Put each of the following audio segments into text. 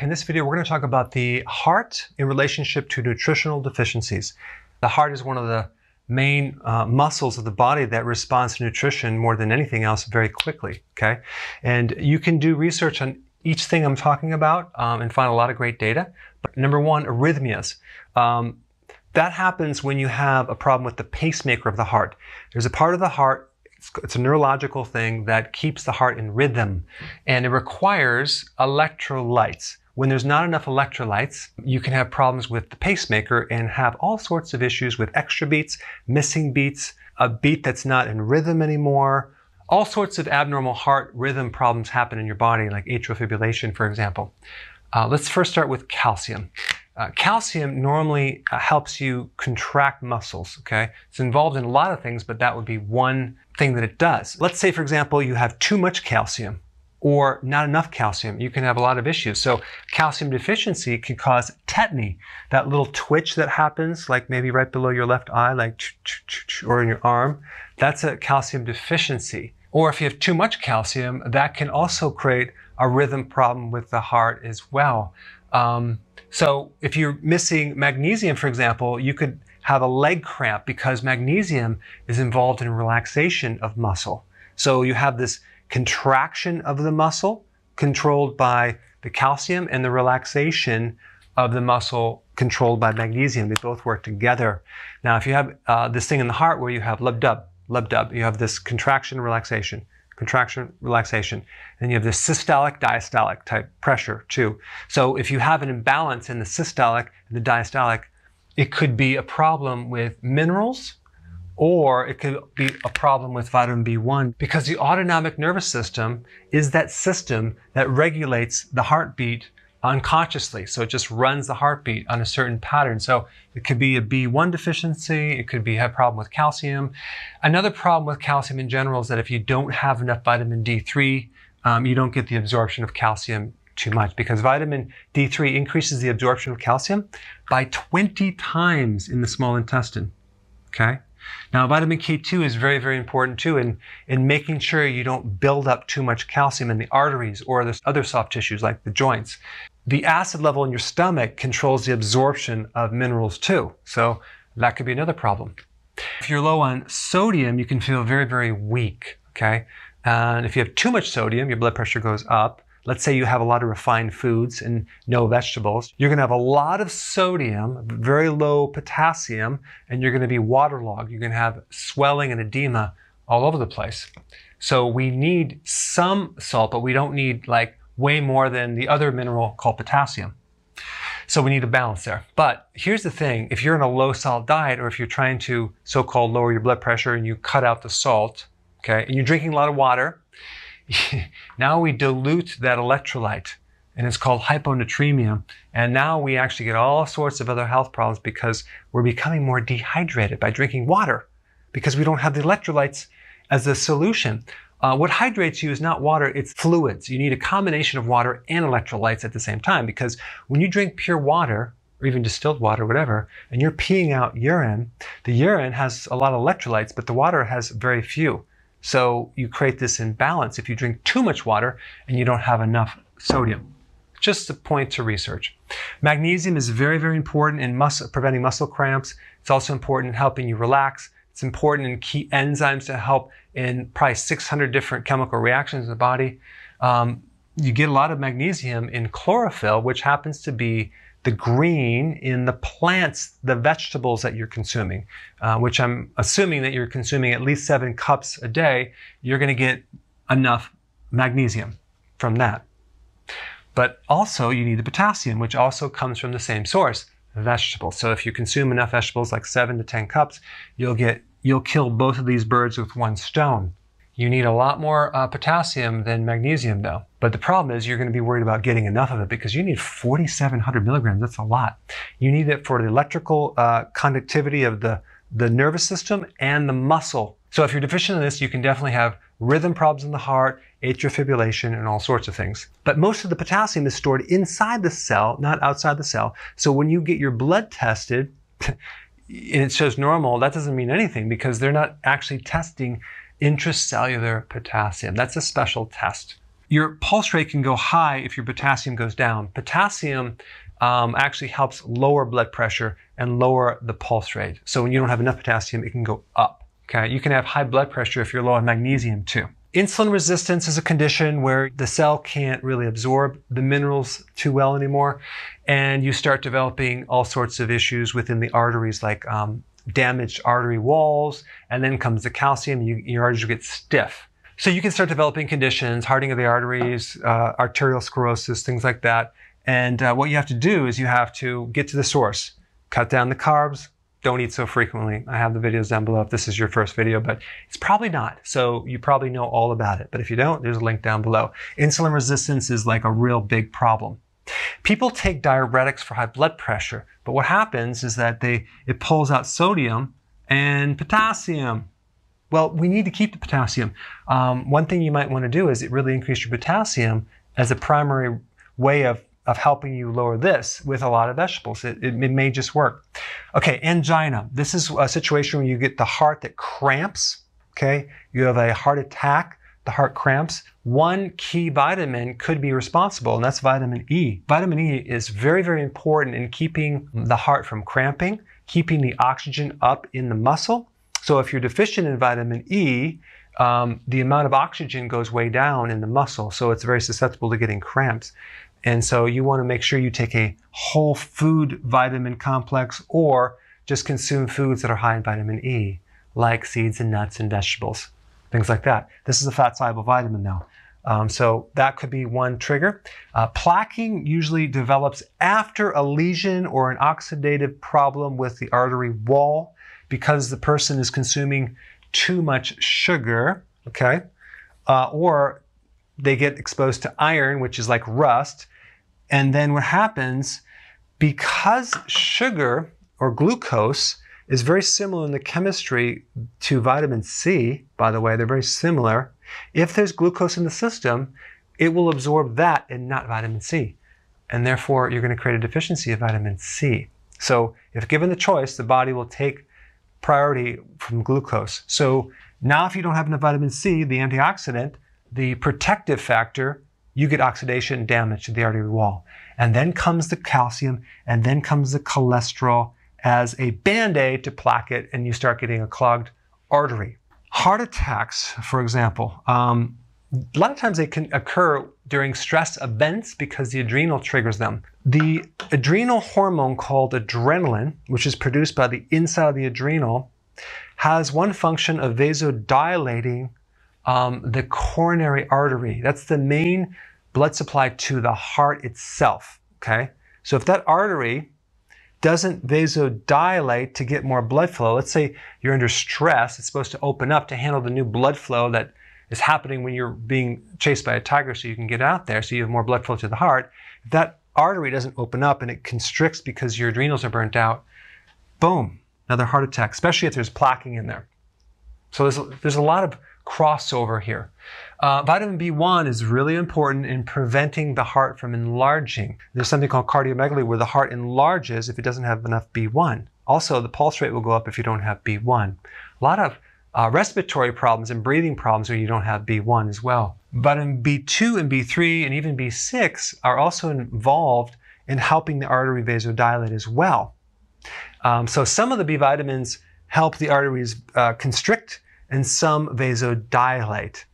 In this video, we're going to talk about the heart in relationship to nutritional deficiencies. The heart is one of the main uh, muscles of the body that responds to nutrition more than anything else very quickly, okay? And you can do research on each thing I'm talking about um, and find a lot of great data. But number one, arrhythmias. Um, that happens when you have a problem with the pacemaker of the heart. There's a part of the heart it's, a neurological thing that keeps the heart in rhythm and it requires electrolytes. When there's not enough electrolytes, you can have problems with the pacemaker and have all sorts of issues with extra beats, missing beats, a beat that's not in rhythm anymore. All sorts of abnormal heart rhythm problems happen in your body, like atrial fibrillation, for example. Uh, let's first start with calcium. Uh, calcium normally uh, helps you contract muscles, okay? It's involved in a lot of things, but that would be one thing that it does. Let's say, for example, you have too much calcium or not enough calcium. You can have a lot of issues. So calcium deficiency can cause tetany, that little twitch that happens, like maybe right below your left eye, like or in your arm. That's a calcium deficiency. Or if you have too much calcium, that can also create a rhythm problem with the heart as well. Um, so if you're missing magnesium, for example, you could have a leg cramp because magnesium is involved in relaxation of muscle. So you have this contraction of the muscle controlled by the calcium and the relaxation of the muscle controlled by magnesium. They both work together. Now, if you have uh, this thing in the heart where you have lub-dub, lub-dub, you have this contraction, relaxation, contraction, relaxation, and you have this systolic, diastolic type pressure too. So if you have an imbalance in the systolic and the diastolic, it could be a problem with minerals, or it could be a problem with vitamin B1 because the autonomic nervous system is that system that regulates the heartbeat unconsciously. So it just runs the heartbeat on a certain pattern. So it could be a B1 deficiency. It could be a problem with calcium. Another problem with calcium in general is that if you don't have enough vitamin D3, um, you don't get the absorption of calcium too much because vitamin D3 increases the absorption of calcium by 20 times in the small intestine. Okay? Now, vitamin K2 is very, very important too in, in making sure you don't build up too much calcium in the arteries or the other soft tissues like the joints. The acid level in your stomach controls the absorption of minerals too. So that could be another problem. If you're low on sodium, you can feel very, very weak, okay? And if you have too much sodium, your blood pressure goes up. Let's say you have a lot of refined foods and no vegetables. You're going to have a lot of sodium, very low potassium, and you're going to be waterlogged. You're going to have swelling and edema all over the place. So we need some salt, but we don't need like way more than the other mineral called potassium. So we need a balance there. But here's the thing if you're in a low salt diet or if you're trying to so called lower your blood pressure and you cut out the salt, okay, and you're drinking a lot of water, now we dilute that electrolyte and it's called hyponatremia. And now we actually get all sorts of other health problems because we're becoming more dehydrated by drinking water because we don't have the electrolytes as a solution. Uh, what hydrates you is not water, it's fluids. You need a combination of water and electrolytes at the same time because when you drink pure water, or even distilled water, whatever, and you're peeing out urine, the urine has a lot of electrolytes, but the water has very few. So you create this imbalance if you drink too much water and you don't have enough sodium. Just a point to research. Magnesium is very, very important in preventing muscle cramps. It's also important in helping you relax. It's important in key enzymes to help in probably 600 different chemical reactions in the body. Um, you get a lot of magnesium in chlorophyll, which happens to be the green in the plants, the vegetables that you're consuming, uh, which I'm assuming that you're consuming at least seven cups a day, you're going to get enough magnesium from that. But also, you need the potassium, which also comes from the same source, vegetables. So if you consume enough vegetables, like seven to 10 cups, you'll get, you'll kill both of these birds with one stone. You need a lot more uh, potassium than magnesium, though. But the problem is you're going to be worried about getting enough of it because you need 4,700 milligrams. That's a lot. You need it for the electrical uh, conductivity of the, the nervous system and the muscle. So if you're deficient in this, you can definitely have rhythm problems in the heart, atrial fibrillation, and all sorts of things. But most of the potassium is stored inside the cell, not outside the cell. So when you get your blood tested, and it shows normal, that doesn't mean anything because they're not actually testing intracellular potassium. That's a special test. Your pulse rate can go high if your potassium goes down. Potassium um, actually helps lower blood pressure and lower the pulse rate. So when you don't have enough potassium, it can go up. Okay, you can have high blood pressure if you're low on magnesium too. Insulin resistance is a condition where the cell can't really absorb the minerals too well anymore, and you start developing all sorts of issues within the arteries like um, damaged artery walls, and then comes the calcium, you, your arteries get stiff. So you can start developing conditions, hardening of the arteries, uh, arterial sclerosis, things like that. And uh, what you have to do is you have to get to the source, cut down the carbs, don't eat so frequently. I have the videos down below if this is your first video, but it's probably not. So you probably know all about it. But if you don't, there's a link down below. Insulin resistance is like a real big problem. People take diuretics for high blood pressure, but what happens is that they it pulls out sodium and potassium. Well, we need to keep the potassium. Um, one thing you might want to do is it really increase your potassium as a primary way of of helping you lower this with a lot of vegetables. It, it, it, may just work. Okay, angina. This is a situation where you get the heart that cramps. Okay, you have a heart attack the heart cramps, one key vitamin could be responsible, and that's vitamin E. Vitamin E is very, very important in keeping the heart from cramping, keeping the oxygen up in the muscle. So if you're deficient in vitamin E, um, the amount of oxygen goes way down in the muscle, so it's very susceptible to getting cramps. And so you want to make sure you take a whole food vitamin complex or just consume foods that are high in vitamin E, like seeds and nuts and vegetables things like that. This is a fat soluble vitamin now. Um, so that could be one trigger. Uh, placking usually develops after a lesion or an oxidative problem with the artery wall because the person is consuming too much sugar, okay? Uh, or they get exposed to iron, which is like rust. And then what happens, because sugar or glucose is very similar in the chemistry to vitamin C, by the way, they're very similar. If there's glucose in the system, it will absorb that and not vitamin C. And therefore, you're going to create a deficiency of vitamin C. So, if given the choice, the body will take priority from glucose. So, now if you don't have enough vitamin C, the antioxidant, the protective factor, you get oxidation damage to the artery wall. And then comes the calcium, and then comes the cholesterol, as a band aid to plaque it, and you start getting a clogged artery. Heart attacks, for example, um, a lot of times they can occur during stress events because the adrenal triggers them. The adrenal hormone called adrenaline, which is produced by the inside of the adrenal, has one function of vasodilating um, the coronary artery. That's the main blood supply to the heart itself. Okay, so if that artery doesn't vasodilate to get more blood flow. Let's say you're under stress, it's supposed to open up to handle the new blood flow that is happening when you're being chased by a tiger so you can get out there so you have more blood flow to the heart. that artery doesn't open up and it constricts because your adrenals are burnt out, boom, another heart attack, especially if there's plaquing in there. So there's, there's a lot of crossover here. Uh, vitamin B1 is really important in preventing the heart from enlarging. There's something called cardiomegaly where the heart enlarges if it doesn't have enough B1. Also, the pulse rate will go up if you don't have B1. A lot of uh, respiratory problems and breathing problems when you don't have B1 as well. Vitamin B2 and B3 and even B6 are also involved in helping the artery vasodilate as well. Um, so some of the B vitamins help the arteries uh, constrict and some vasodilate.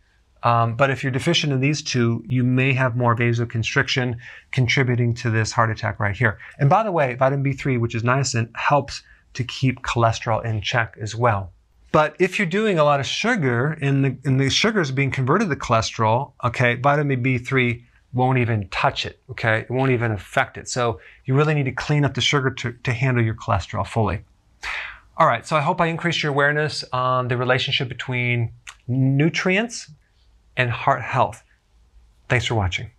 Um, but if you're deficient in these two, you may have more vasoconstriction contributing to this heart attack right here. And by the way, vitamin B3, which is niacin, helps to keep cholesterol in check as well. But if you're doing a lot of sugar and the, and the sugar is being converted to cholesterol, okay, vitamin B3 won't even touch it, okay? It won't even affect it. So you really need to clean up the sugar to, to handle your cholesterol fully. All right, so I hope I increased your awareness on the relationship between nutrients and heart health. Thanks for watching.